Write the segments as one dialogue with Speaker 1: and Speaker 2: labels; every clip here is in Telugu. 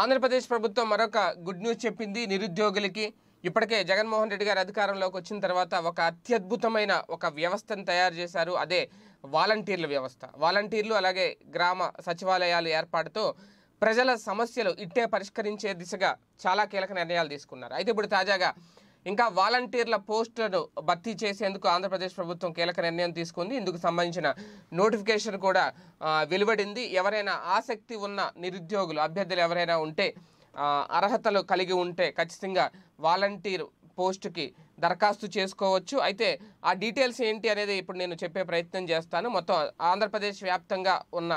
Speaker 1: ఆంధ్రప్రదేశ్ ప్రభుత్వం మరొక గుడ్ న్యూస్ చెప్పింది నిరుద్యోగులకి ఇప్పటికే జగన్మోహన్ రెడ్డి గారు అధికారంలోకి వచ్చిన తర్వాత ఒక అత్యద్భుతమైన ఒక వ్యవస్థను తయారు చేశారు అదే వాలంటీర్ల వ్యవస్థ వాలంటీర్లు అలాగే గ్రామ సచివాలయాలు ఏర్పాటుతో ప్రజల సమస్యలు ఇట్టే పరిష్కరించే దిశగా చాలా కీలక నిర్ణయాలు తీసుకున్నారు అయితే ఇప్పుడు తాజాగా ఇంకా వాలంటీర్ల పోస్టును భర్తీ చేసేందుకు ఆంధ్రప్రదేశ్ ప్రభుత్వం కీలక నిర్ణయం తీసుకుంది ఇందుకు సంబంధించిన నోటిఫికేషన్ కూడా వెలువడింది ఎవరైనా ఆసక్తి ఉన్న నిరుద్యోగులు అభ్యర్థులు ఎవరైనా ఉంటే అర్హతలు కలిగి ఉంటే ఖచ్చితంగా వాలంటీర్ పోస్టుకి దరఖాస్తు చేసుకోవచ్చు అయితే ఆ డీటెయిల్స్ ఏంటి అనేది ఇప్పుడు నేను చెప్పే ప్రయత్నం చేస్తాను మొత్తం ఆంధ్రప్రదేశ్ వ్యాప్తంగా ఉన్న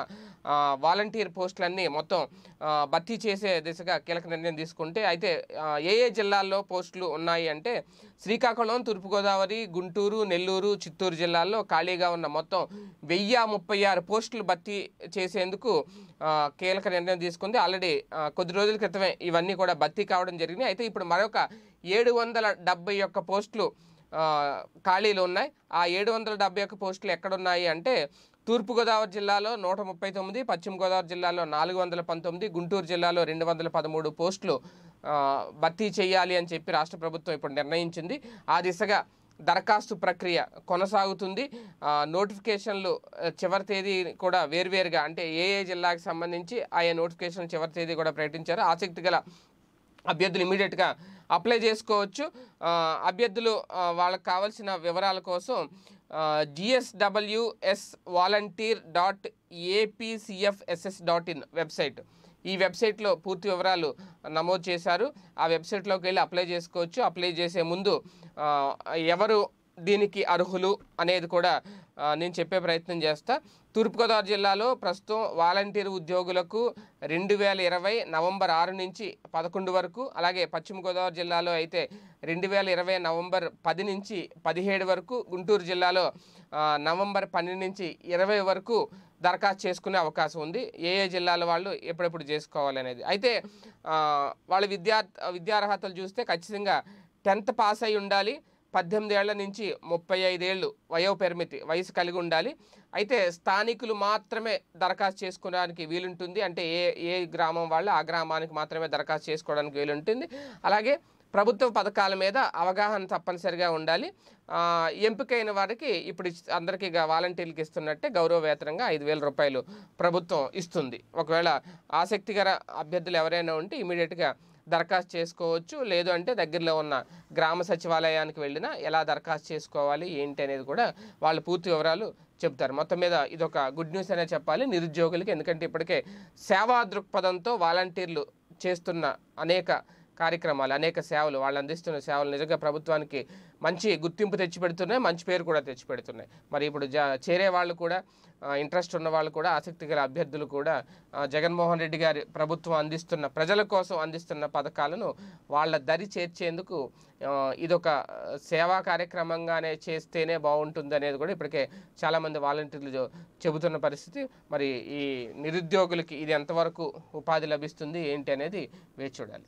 Speaker 1: వాలంటీర్ పోస్టులన్నీ మొత్తం భర్తీ చేసే దిశగా కీలక నిర్ణయం తీసుకుంటే అయితే ఏ ఏ జిల్లాల్లో పోస్టులు ఉన్నాయి అంటే శ్రీకాకుళం తూర్పుగోదావరి గుంటూరు నెల్లూరు చిత్తూరు జిల్లాల్లో ఖాళీగా ఉన్న మొత్తం వెయ్యి ముప్పై ఆరు పోస్టులు భర్తీ చేసేందుకు కీలక నిర్ణయం తీసుకుంది ఆల్రెడీ కొద్ది రోజుల క్రితమే ఇవన్నీ కూడా భర్తీ కావడం జరిగింది అయితే ఇప్పుడు మరొక ఏడు వందల డెబ్బై ఒక్క పోస్టులు ఖాళీలు ఉన్నాయి ఆ ఏడు వందల డెబ్బై ఒక్క పోస్టులు ఎక్కడున్నాయి అంటే తూర్పుగోదావరి జిల్లాలో నూట ముప్పై తొమ్మిది పశ్చిమ గోదావరి జిల్లాలో నాలుగు వందల పంతొమ్మిది గుంటూరు జిల్లాలో రెండు వందల పదమూడు పోస్టులు భర్తీ చేయాలి అని చెప్పి రాష్ట్ర ప్రభుత్వం ఇప్పుడు నిర్ణయించింది ఆ దిశగా దరఖాస్తు ప్రక్రియ కొనసాగుతుంది నోటిఫికేషన్లు చివరి తేదీ కూడా వేర్వేరుగా అంటే ఏ ఏ జిల్లాకి సంబంధించి ఆయా నోటిఫికేషన్ చివరి తేదీ కూడా ప్రకటించారు ఆసక్తి గల అభ్యర్థులు ఇమీడియట్గా అప్లై చేసుకోవచ్చు అభ్యర్థులు వాళ్ళకు కావాల్సిన వివరాల కోసం GSWS volunteer dot APCFSS dot in website ఈ వెబ్సైట్లో పూర్తి వివరాలు నమోదు చేశారు ఆ వెబ్సైట్లోకి వెళ్ళి అప్లై చేసుకోవచ్చు అప్లై చేసే ముందు ఎవరు దీనికి అర్హులు అనేది కూడా నేను చెప్పే ప్రయత్నం చేస్తా తూర్పుగోదావరి జిల్లాలో ప్రస్తుతం వాలంటీర్ ఉద్యోగులకు రెండు వేల ఇరవై నవంబర్ ఆరు నుంచి పదకొండు వరకు అలాగే పశ్చిమ గోదావరి జిల్లాలో అయితే రెండు వేల ఇరవై నవంబర్ పది నుంచి పదిహేడు వరకు గుంటూరు జిల్లాలో నవంబర్ పన్నెండు నుంచి ఇరవై వరకు దరఖాస్తు చేసుకునే అవకాశం ఉంది ఏ ఏ జిల్లాల వాళ్ళు ఎప్పుడెప్పుడు చేసుకోవాలనేది అయితే వాళ్ళ విద్యా విద్యార్హతలు చూస్తే ఖచ్చితంగా టెన్త్ పాస్ అయి ఉండాలి పద్దెనిమిది ఏళ్ల నుంచి ముప్పై ఐదేళ్ళు పరిమితి వయసు కలిగి ఉండాలి అయితే స్థానికులు మాత్రమే దరఖాస్తు చేసుకోవడానికి వీలుంటుంది అంటే ఏ ఏ గ్రామం వాళ్ళు ఆ గ్రామానికి మాత్రమే దరఖాస్తు చేసుకోవడానికి వీలుంటుంది అలాగే ప్రభుత్వ పథకాల మీద అవగాహన తప్పనిసరిగా ఉండాలి ఎంపికైన వారికి ఇప్పుడు అందరికీ వాలంటీర్లకు ఇస్తున్నట్టే గౌరవ వేతనంగా ఐదు వేల రూపాయలు ప్రభుత్వం ఇస్తుంది ఒకవేళ ఆసక్తికర అభ్యర్థులు ఎవరైనా ఉంటే ఇమీడియట్గా దరఖాస్తు చేసుకోవచ్చు లేదు అంటే దగ్గరలో ఉన్న గ్రామ సచివాలయానికి వెళ్ళినా ఎలా దరఖాస్తు చేసుకోవాలి ఏంటి అనేది కూడా వాళ్ళు పూర్తి వివరాలు చెప్తారు మొత్తం మీద ఇదొక గుడ్ న్యూస్ అనే చెప్పాలి నిరుద్యోగులకి ఎందుకంటే ఇప్పటికే సేవా దృక్పథంతో వాలంటీర్లు చేస్తున్న అనేక కార్యక్రమాలు అనేక సేవలు వాళ్ళు అందిస్తున్న సేవలు నిజంగా ప్రభుత్వానికి మంచి గుర్తింపు తెచ్చిపెడుతున్నాయి మంచి పేరు కూడా తెచ్చిపెడుతున్నాయి మరి ఇప్పుడు చేరే వాళ్ళు కూడా ఇంట్రెస్ట్ ఉన్న వాళ్ళు కూడా ఆసక్తి గల అభ్యర్థులు కూడా జగన్మోహన్ రెడ్డి గారి ప్రభుత్వం అందిస్తున్న ప్రజల కోసం అందిస్తున్న పథకాలను వాళ్ళ దరి చేర్చేందుకు ఇదొక సేవా కార్యక్రమంగానే చేస్తేనే బాగుంటుంది అనేది కూడా ఇప్పటికే చాలామంది వాలంటీర్లు చెబుతున్న పరిస్థితి మరి ఈ నిరుద్యోగులకి ఇది ఎంతవరకు ఉపాధి లభిస్తుంది ఏంటి అనేది వేచి చూడాలి